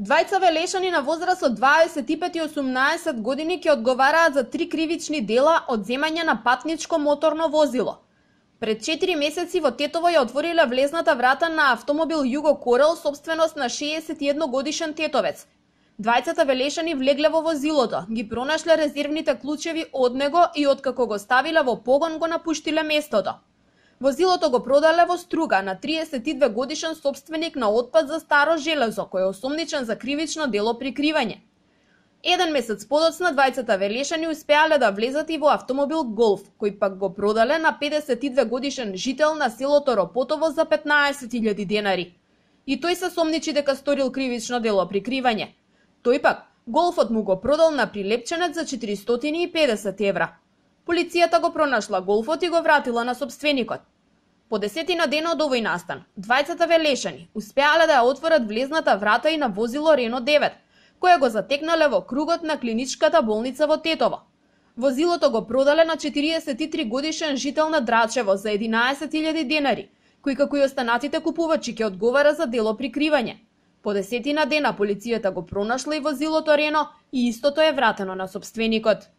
Двајца велешани на возраст од 25 и 18 години ќе одговараат за три кривични дела од земање на патничко моторно возило. Пред 4 месеци во Тетово ја отвориле влезната врата на автомобил Југо Корел, собственост на 61 годишен тетовец. Двајцата велешани влегле во возилото, ги пронашле резервните клучеви од него и откако го ставиле во погон го напуштиле местото. Возилото го продале во Струга на 32 годишен собственик на отпад за старо железо, кој е осумничен за кривично дело прикривање. Еден месец подоцна двајцата велешани успеале да влезат и во автомобил Голф, кој пак го продале на 52 годишен жител на селото Ропотово за 15.000 денари. И тој се сомничи дека сторил кривично дело прикривање. Тој пак, Голфот му го продал на прилепченец за 450 евра. Полицијата го пронашла голфот и го вратила на собственикот. По десетина дена од овој настан, двајцата велешани успеале да ја отворат влезната врата и на возило Рено 9, која го затекнале во кругот на клиничката болница во Тетово. Возилото го продале на 43 годишен жител на Драчево за 11.000 денари, кој како и останатите купувачи ќе одговара за дело прикривање. По десетина дена полицијата го пронашла и возилото Рено и истото е вратено на собственикот.